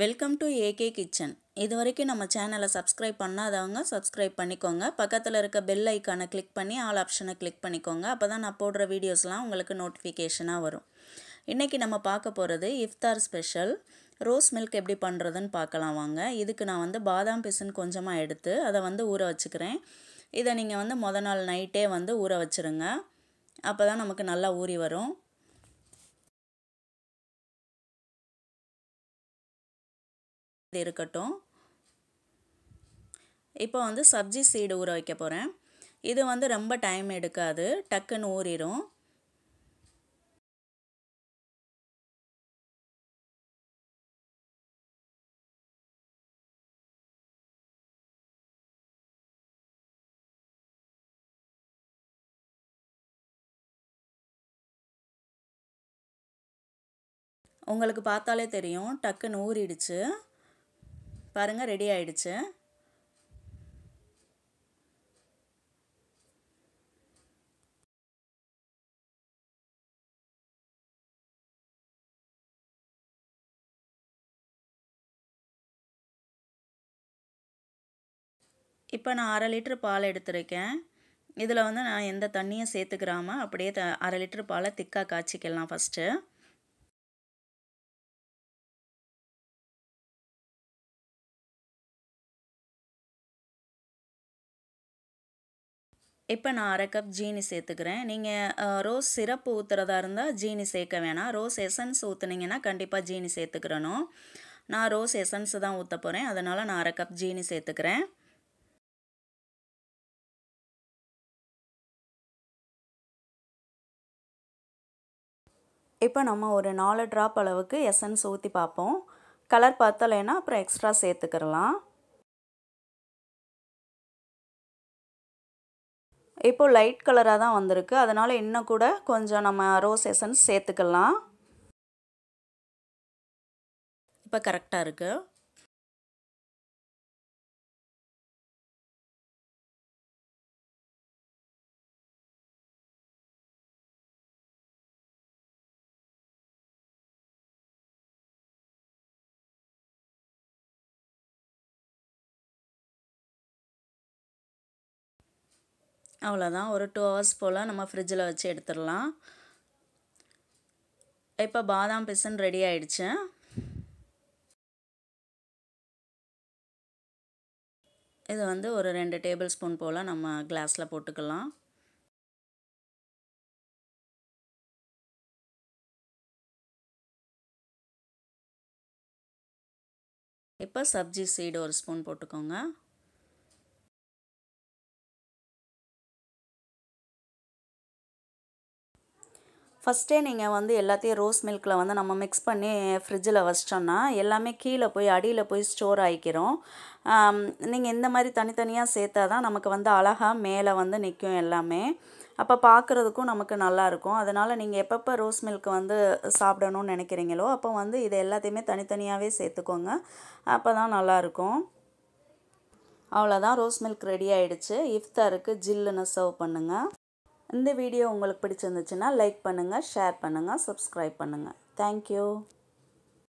welcome to AK kitchen இது வரைக்கும் நம்ம சேனலை சப்ஸ்கிரைப் பண்ணாதவங்க சப்ஸ்கிரைப் பண்ணிக்கோங்க பக்கத்தில் இருக்க பெல் ஐக்கானை கிளிக் பண்ணி ஆல் ஆப்ஷனை கிளிக் பண்ணிக்கோங்க அப்போ தான் நான் போடுற வீடியோஸ்லாம் உங்களுக்கு நோட்டிஃபிகேஷனாக வரும் இன்றைக்கி நம்ம பார்க்க போகிறது இஃப்தார் ஸ்பெஷல் ரோஸ் மில்க் எப்படி பண்ணுறதுன்னு பார்க்கலாம் வாங்க இதுக்கு நான் வந்து பாதாம் பிசுன்னு கொஞ்சமாக எடுத்து அதை வந்து ஊற வச்சுக்கிறேன் இதை நீங்கள் வந்து மொதல் நாள் நைட்டே வந்து ஊற வச்சுருங்க அப்போ தான் நமக்கு நல்லா ஊறி வரும் இருக்கட்டும் இப்போ வந்து சப்ஜி சீடு ஊற வைக்க போகிறேன் இது வந்து ரொம்ப டைம் எடுக்காது டக்குன்னு ஊறிடும் உங்களுக்கு பார்த்தாலே தெரியும் டக்குன்னு ஊறிடுச்சு பாருங்கள் ரெடி ஆயிடுச்சு இப்போ நான் அரை லிட்ரு பால் எடுத்திருக்கேன் இதில் வந்து நான் எந்த தண்ணியும் சேர்த்துக்கிறாமல் அப்படியே த அரை லிட்ரு பாலை திக்காக காய்ச்சிக்கலாம் ஃபஸ்ட்டு இப்போ நான் அரை கப் ஜீனி சேர்த்துக்கிறேன் நீங்கள் ரோஸ் சிறப்பு ஊற்றுறதா இருந்தால் ஜீனி சேர்க்க வேணாம் ரோஸ் எசன்ஸ் ஊற்றுனீங்கன்னா கண்டிப்பாக ஜீனி சேர்த்துக்கிறணும் நான் ரோஸ் எசன்ஸ் தான் ஊற்ற போகிறேன் அதனால் நான் அரை கப் ஜீனி சேர்த்துக்கிறேன் இப்போ நம்ம ஒரு நாலு ட்ராப் அளவுக்கு எசன்ஸ் ஊற்றி பார்ப்போம் கலர் பார்த்தலைன்னா அப்புறம் எக்ஸ்ட்ரா சேர்த்துக்கிறலாம் இப்போது லைட் கலராக தான் வந்திருக்கு அதனால் இன்னும் கூட கொஞ்சம் நம்ம ரோஸ் எசன்ஸ் சேர்த்துக்கலாம் இப்போ கரெக்டாக இருக்குது அவ்வளோதான் ஒரு டூ ஹவர்ஸ் போல் நம்ம ஃப்ரிட்ஜில் வச்சு எடுத்துடலாம் இப்போ பாதாம் பிசன் ரெடி ஆயிடுச்சு இது வந்து ஒரு ரெண்டு டேபிள் ஸ்பூன் போல் நம்ம கிளாஸில் போட்டுக்கலாம் இப்போ சப்ஜி சீடு ஒரு ஸ்பூன் போட்டுக்கோங்க ஃபஸ்ட்டே நீங்கள் வந்து எல்லாத்தையும் ரோஸ் மில்கில் வந்து நம்ம மிக்ஸ் பண்ணி ஃப்ரிட்ஜில் வச்சிட்டோம்னா எல்லாமே கீழே போய் அடியில் போய் ஸ்டோர் ஆகிக்கிறோம் நீங்கள் இந்த மாதிரி தனித்தனியாக சேர்த்தா தான் நமக்கு வந்து அழகாக மேலே வந்து நிற்கும் எல்லாமே அப்போ பார்க்குறதுக்கும் நமக்கு நல்லாயிருக்கும் அதனால் நீங்கள் எப்பப்போ ரோஸ் மில்க் வந்து சாப்பிடணும்னு நினைக்கிறீங்களோ அப்போ வந்து இது எல்லாத்தையுமே தனித்தனியாகவே சேர்த்துக்கோங்க அப்போ தான் நல்லாயிருக்கும் அவ்வளோதான் ரோஸ் மில்க் ரெடி ஆகிடுச்சு இஃப்தாருக்கு ஜில்லுன்னு சர்வ் பண்ணுங்கள் இந்த வீடியோ உங்களுக்கு பிடிச்சிருந்துச்சுன்னா லைக் பண்ணுங்கள் ஷேர் பண்ணுங்கள் சப்ஸ்கிரைப் பண்ணுங்கள் தேங்க்யூ